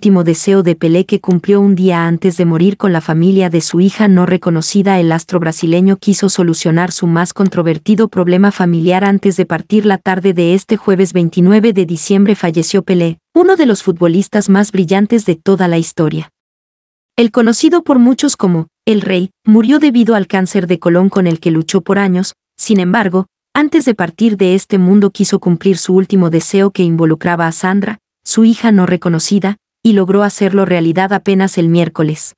último deseo de Pelé que cumplió un día antes de morir con la familia de su hija no reconocida, el astro brasileño quiso solucionar su más controvertido problema familiar antes de partir la tarde de este jueves 29 de diciembre falleció Pelé, uno de los futbolistas más brillantes de toda la historia. El conocido por muchos como el rey, murió debido al cáncer de colon con el que luchó por años, sin embargo, antes de partir de este mundo quiso cumplir su último deseo que involucraba a Sandra, su hija no reconocida, y logró hacerlo realidad apenas el miércoles.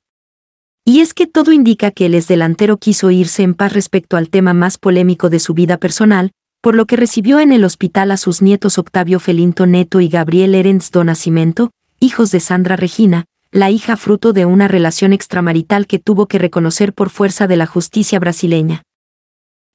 Y es que todo indica que el exdelantero quiso irse en paz respecto al tema más polémico de su vida personal, por lo que recibió en el hospital a sus nietos Octavio Felinto Neto y Gabriel Erens Donacimento, hijos de Sandra Regina, la hija fruto de una relación extramarital que tuvo que reconocer por fuerza de la justicia brasileña.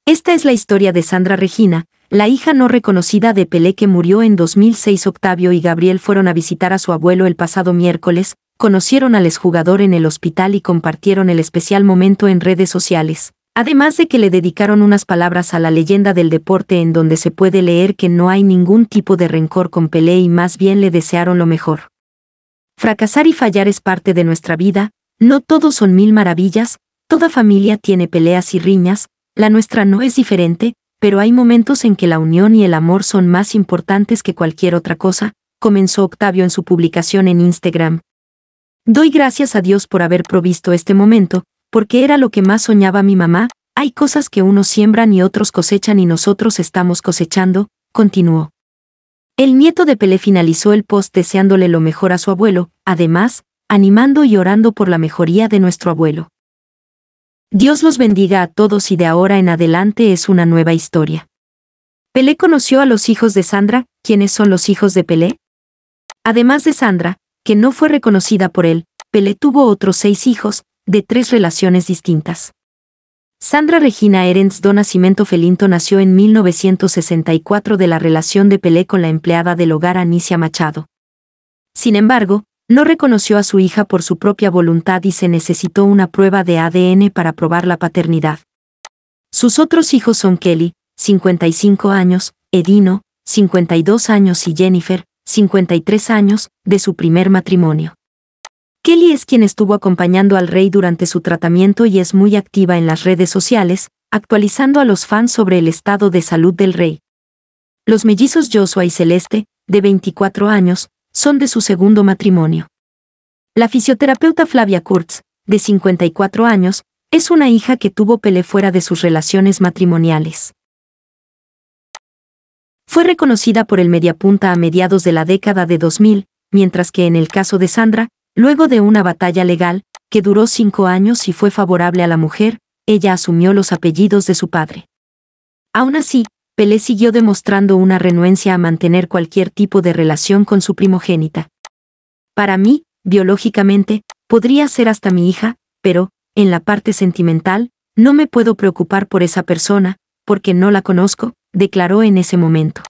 Esta es la historia de Sandra Regina, la hija no reconocida de Pelé que murió en 2006. Octavio y Gabriel fueron a visitar a su abuelo el pasado miércoles, conocieron al exjugador en el hospital y compartieron el especial momento en redes sociales. Además de que le dedicaron unas palabras a la leyenda del deporte en donde se puede leer que no hay ningún tipo de rencor con Pelé y más bien le desearon lo mejor. Fracasar y fallar es parte de nuestra vida, no todos son mil maravillas, toda familia tiene peleas y riñas, la nuestra no es diferente, pero hay momentos en que la unión y el amor son más importantes que cualquier otra cosa, comenzó Octavio en su publicación en Instagram. Doy gracias a Dios por haber provisto este momento, porque era lo que más soñaba mi mamá, hay cosas que unos siembran y otros cosechan y nosotros estamos cosechando, continuó. El nieto de Pelé finalizó el post deseándole lo mejor a su abuelo, además, animando y orando por la mejoría de nuestro abuelo. Dios los bendiga a todos y de ahora en adelante es una nueva historia. Pelé conoció a los hijos de Sandra, ¿quiénes son los hijos de Pelé? Además de Sandra, que no fue reconocida por él, Pelé tuvo otros seis hijos, de tres relaciones distintas. Sandra Regina Erens do Nascimento Felinto nació en 1964 de la relación de Pelé con la empleada del hogar Anicia Machado. Sin embargo, no reconoció a su hija por su propia voluntad y se necesitó una prueba de ADN para probar la paternidad. Sus otros hijos son Kelly, 55 años, Edino, 52 años y Jennifer, 53 años, de su primer matrimonio. Kelly es quien estuvo acompañando al rey durante su tratamiento y es muy activa en las redes sociales, actualizando a los fans sobre el estado de salud del rey. Los mellizos Joshua y Celeste, de 24 años, son de su segundo matrimonio. La fisioterapeuta Flavia Kurtz, de 54 años, es una hija que tuvo Pele fuera de sus relaciones matrimoniales. Fue reconocida por el mediapunta a mediados de la década de 2000, mientras que en el caso de Sandra, luego de una batalla legal, que duró cinco años y fue favorable a la mujer, ella asumió los apellidos de su padre. Aún así, Pelé siguió demostrando una renuencia a mantener cualquier tipo de relación con su primogénita. Para mí, biológicamente, podría ser hasta mi hija, pero, en la parte sentimental, no me puedo preocupar por esa persona, porque no la conozco, declaró en ese momento.